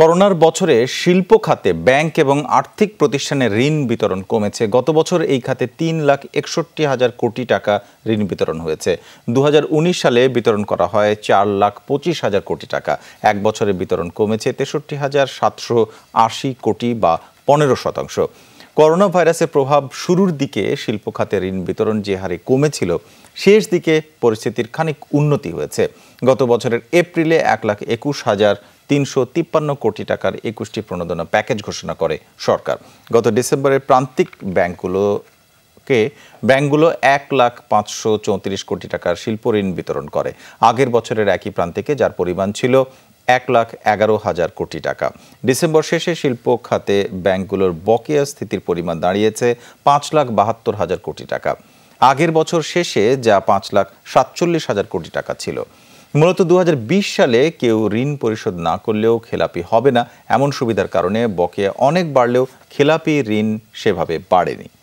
করোনার বছরে শিল্প খাতে ব্যাংক এবং আর্থিক প্রতিষ্ঠানে ঋণ বিতরণ কমেছে গত বছর এই খাতে তিন লাখ একষট্টি হাজার কোটি টাকা ঋণ বিতরণ হয়েছে দু সালে বিতরণ করা হয় চার লাখ পঁচিশ হাজার কোটি টাকা এক বছরে বিতরণ কমেছে তেষট্টি হাজার সাতশো আশি কোটি বা পনেরো শতাংশ করোনা ভাইরাসের প্রভাব শুরুর দিকে শিল্প খাতে ঋণ বিতরণ যে হারে কমেছিল শেষ দিকে পরিস্থিতির খানিক উন্নতি হয়েছে গত বছরের এপ্রিলে এক লাখ একুশ হাজার তিনশো তিপ্পান্ন কোটি টাকার একুশটি প্রণোদনা প্যাকেজ ঘোষণা করে সরকার গত ডিসেম্বরে প্রান্তিক ব্যাংকগুলোকে ব্যাংকগুলো এক লাখ পাঁচশো চৌত্রিশ কোটি টাকার শিল্প ঋণ বিতরণ করে আগের বছরের একই প্রান্তিকে যার পরিমাণ ছিল এক লাখ এগারো হাজার কোটি টাকা ডিসেম্বর শেষে শিল্প খাতে ব্যাংকগুলোর বকেয়া স্থিতির পরিমাণ দাঁড়িয়েছে পাঁচ লাখ বাহাত্তর হাজার কোটি টাকা আগের বছর শেষে যা পাঁচ লাখ সাতচল্লিশ হাজার কোটি টাকা ছিল মূলত দু সালে কেউ ঋণ পরিশোধ না করলেও খেলাপি হবে না এমন সুবিধার কারণে বকেয়া অনেক বাড়লেও খেলাপি ঋণ সেভাবে বাড়েনি